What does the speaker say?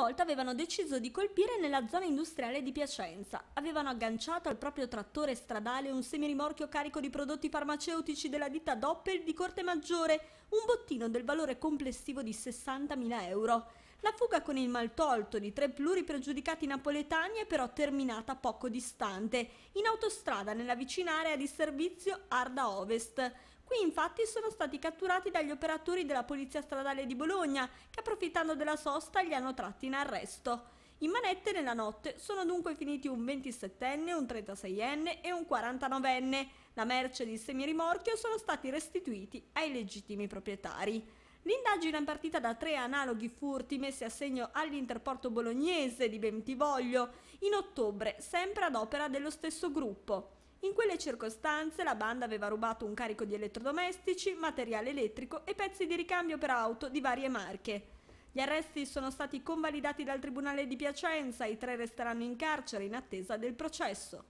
volta avevano deciso di colpire nella zona industriale di Piacenza. Avevano agganciato al proprio trattore stradale un semirimorchio carico di prodotti farmaceutici della ditta Doppel di Corte Maggiore, un bottino del valore complessivo di 60.000 euro. La fuga con il maltolto di tre pluripregiudicati napoletani è però terminata poco distante, in autostrada nella vicina area di servizio Arda Ovest. Qui infatti sono stati catturati dagli operatori della Polizia Stradale di Bologna, che approfittando della sosta li hanno tratti in arresto. In manette nella notte sono dunque finiti un 27enne, un 36enne e un 49enne. La merce di semirimorchio sono stati restituiti ai legittimi proprietari. L'indagine è partita da tre analoghi furti messi a segno all'interporto bolognese di Bentivoglio in ottobre, sempre ad opera dello stesso gruppo. In quelle circostanze la banda aveva rubato un carico di elettrodomestici, materiale elettrico e pezzi di ricambio per auto di varie marche. Gli arresti sono stati convalidati dal Tribunale di Piacenza, i tre resteranno in carcere in attesa del processo.